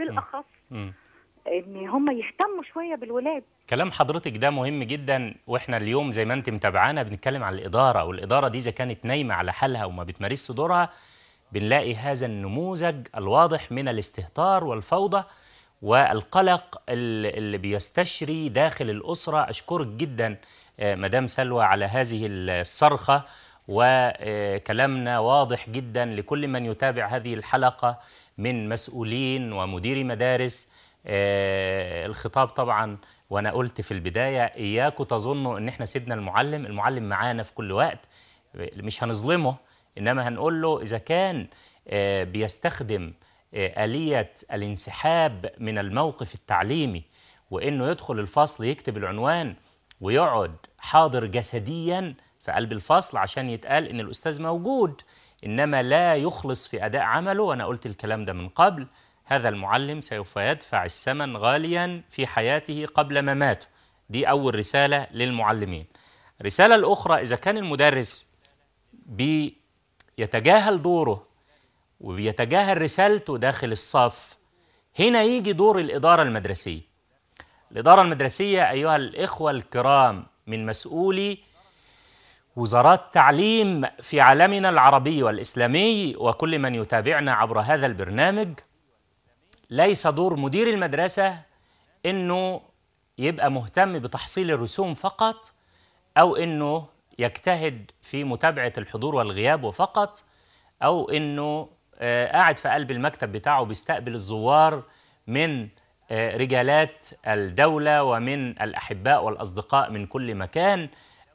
بالاخص ان هم يهتموا شويه بالولاد كلام حضرتك ده مهم جدا واحنا اليوم زي ما انت متابعانا بنتكلم عن الاداره والاداره دي اذا كانت نايمه على حالها وما بتمارسش دورها بنلاقي هذا النموذج الواضح من الاستهتار والفوضى والقلق اللي بيستشري داخل الاسره اشكرك جدا آه، مدام سلوى على هذه الصرخه وكلامنا واضح جدا لكل من يتابع هذه الحلقة من مسؤولين ومديري مدارس آه، الخطاب طبعا وانا قلت في البدايه اياكم تظنوا ان احنا سيبنا المعلم المعلم معانا في كل وقت مش هنظلمه انما هنقول له اذا كان آه، بيستخدم آه، اليه الانسحاب من الموقف التعليمي وانه يدخل الفصل يكتب العنوان ويقعد حاضر جسديا في قلب الفصل عشان يتقال ان الاستاذ موجود انما لا يخلص في اداء عمله وانا قلت الكلام ده من قبل هذا المعلم سوف يدفع الثمن غاليا في حياته قبل مماته دي اول رساله للمعلمين الرساله الاخرى اذا كان المدرس بيتجاهل دوره وبيتجاهل رسالته داخل الصف هنا يجي دور الاداره المدرسيه الاداره المدرسيه ايها الاخوه الكرام من مسؤولي وزارات تعليم في عالمنا العربي والإسلامي وكل من يتابعنا عبر هذا البرنامج ليس دور مدير المدرسة أنه يبقى مهتم بتحصيل الرسوم فقط أو أنه يجتهد في متابعة الحضور والغياب وفقط أو أنه آه، قاعد في قلب المكتب بتاعه بيستقبل الزوار من آه، رجالات الدولة ومن الأحباء والأصدقاء من كل مكان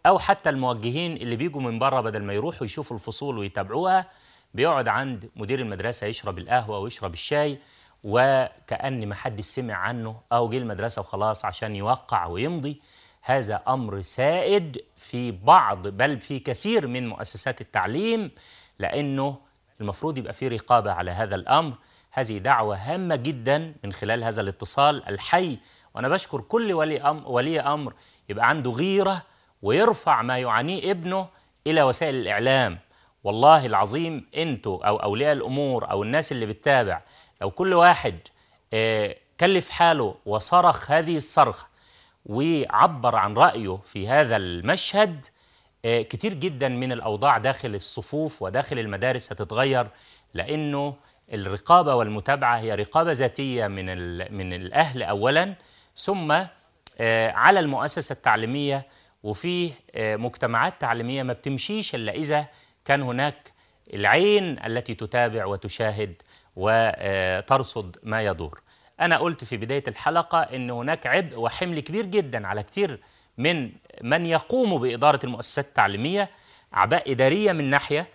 او حتى الموجهين اللي بيجوا من بره بدل ما يروحوا يشوفوا الفصول ويتابعوها بيقعد عند مدير المدرسه يشرب القهوه ويشرب الشاي وكأن ما حدش سمع عنه أو جه المدرسة وخلاص عشان يوقع ويمضي هذا أمر سائد في بعض بل في كثير من مؤسسات التعليم لأنه المفروض يبقى في رقابة على هذا الأمر هذه دعوة هامة جدا من خلال هذا الاتصال الحي وأنا بشكر كل ولي أمر, ولي أمر يبقى عنده غيرة ويرفع ما يعانيه ابنه إلى وسائل الإعلام والله العظيم أنتوا أو أولياء الأمور أو الناس اللي بتتابع لو كل واحد آه، كلف حاله وصرخ هذه الصرخة وعبر عن رأيه في هذا المشهد آه، كتير جدا من الأوضاع داخل الصفوف وداخل المدارس هتتغير لأنه الرقابة والمتابعة هي رقابة ذاتية من, من الأهل أولا ثم آه، على المؤسسة التعليمية وفي آه، مجتمعات تعليمية ما بتمشيش إلا إذا كان هناك العين التي تتابع وتشاهد وترصد ما يدور أنا قلت في بداية الحلقة أن هناك عبء وحمل كبير جدا على كثير من من يقوم بإدارة المؤسسات التعليمية أعباء إدارية من ناحية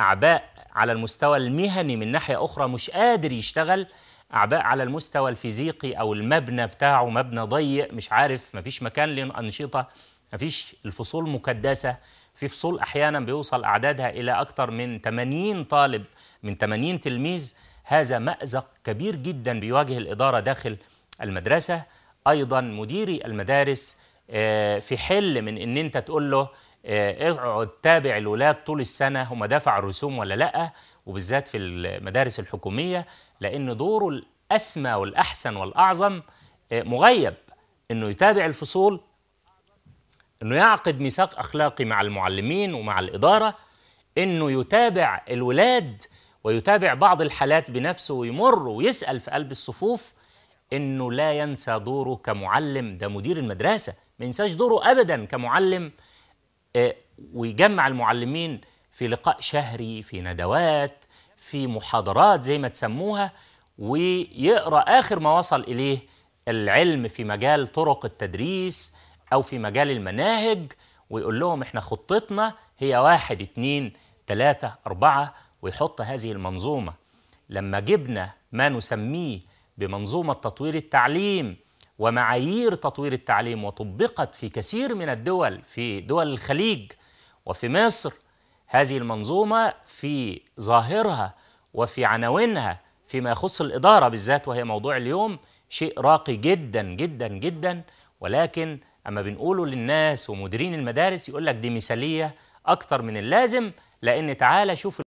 أعباء على المستوى المهني من ناحية أخرى مش قادر يشتغل أعباء على المستوى الفيزيقي أو المبنى بتاعه مبنى ضيق مش عارف مفيش مكان للأنشطة مفيش الفصول مكدسة في فصول أحيانا بيوصل أعدادها إلى أكثر من 80 طالب من 80 تلميذ هذا مأزق كبير جدا بيواجه الإدارة داخل المدرسة أيضا مديري المدارس آه، في حل من أن أنت تقول له آه، اقعد تابع الولاد طول السنة هم دفعوا الرسوم ولا لأ وبالذات في المدارس الحكومية لأن دوره الأسمى والأحسن والأعظم آه، مغيب أنه يتابع الفصول انه يعقد ميثاق اخلاقي مع المعلمين ومع الاداره انه يتابع الولاد ويتابع بعض الحالات بنفسه ويمر ويسال في قلب الصفوف انه لا ينسى دوره كمعلم ده مدير المدرسه ما ينساش دوره ابدا كمعلم آه، ويجمع المعلمين في لقاء شهري في ندوات في محاضرات زي ما تسموها ويقرا اخر ما وصل اليه العلم في مجال طرق التدريس أو في مجال المناهج ويقول لهم إحنا خطتنا هي واحد اتنين تلاتة أربعة ويحط هذه المنظومة لما جبنا ما نسميه بمنظومة تطوير التعليم ومعايير تطوير التعليم وطبقت في كثير من الدول في دول الخليج وفي مصر هذه المنظومة في ظاهرها وفي عناوينها فيما يخص الإدارة بالذات وهي موضوع اليوم شيء راقي جدا جدا جدا ولكن اما بنقوله للناس ومديرين المدارس يقول لك دي مثاليه اكتر من اللازم لان تعالى شوف